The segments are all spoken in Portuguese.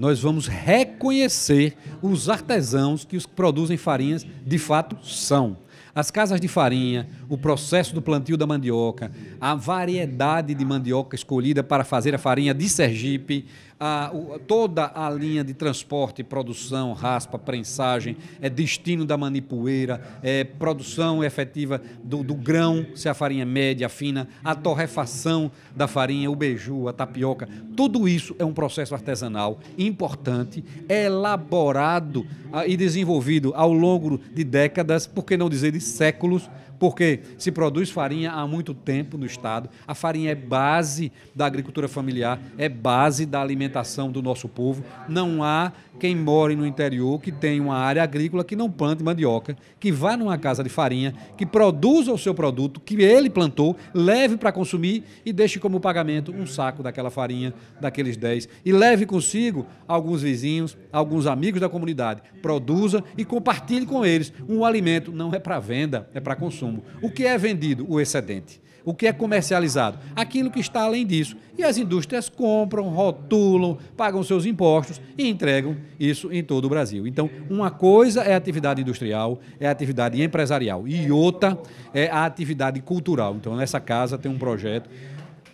nós vamos reconhecer os artesãos que os que produzem farinhas de fato são. As casas de farinha, o processo do plantio da mandioca, a variedade de mandioca escolhida para fazer a farinha de Sergipe, a, o, toda a linha de transporte, produção, raspa, prensagem, é destino da manipoeira, é produção efetiva do, do grão, se a farinha é média, fina, a torrefação da farinha, o beiju, a tapioca, tudo isso é um processo artesanal importante, elaborado a, ah, e desenvolvido ao longo de décadas, por que não dizer de de séculos, porque se produz farinha há muito tempo no estado. A farinha é base da agricultura familiar, é base da alimentação do nosso povo. Não há quem more no interior que tenha uma área agrícola que não plante mandioca, que vá numa casa de farinha, que produza o seu produto que ele plantou, leve para consumir e deixe como pagamento um saco daquela farinha, daqueles 10 e leve consigo alguns vizinhos, alguns amigos da comunidade. Produza e compartilhe com eles um alimento não é para venda é para consumo. O que é vendido? O excedente. O que é comercializado? Aquilo que está além disso. E as indústrias compram, rotulam, pagam seus impostos e entregam isso em todo o Brasil. Então, uma coisa é a atividade industrial, é a atividade empresarial e outra é a atividade cultural. Então, nessa casa tem um projeto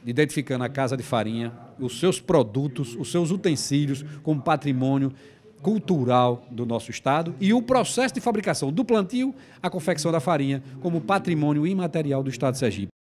identificando a casa de farinha, os seus produtos, os seus utensílios como patrimônio cultural do nosso estado e o processo de fabricação do plantio, à confecção da farinha como patrimônio imaterial do estado de Sergipe.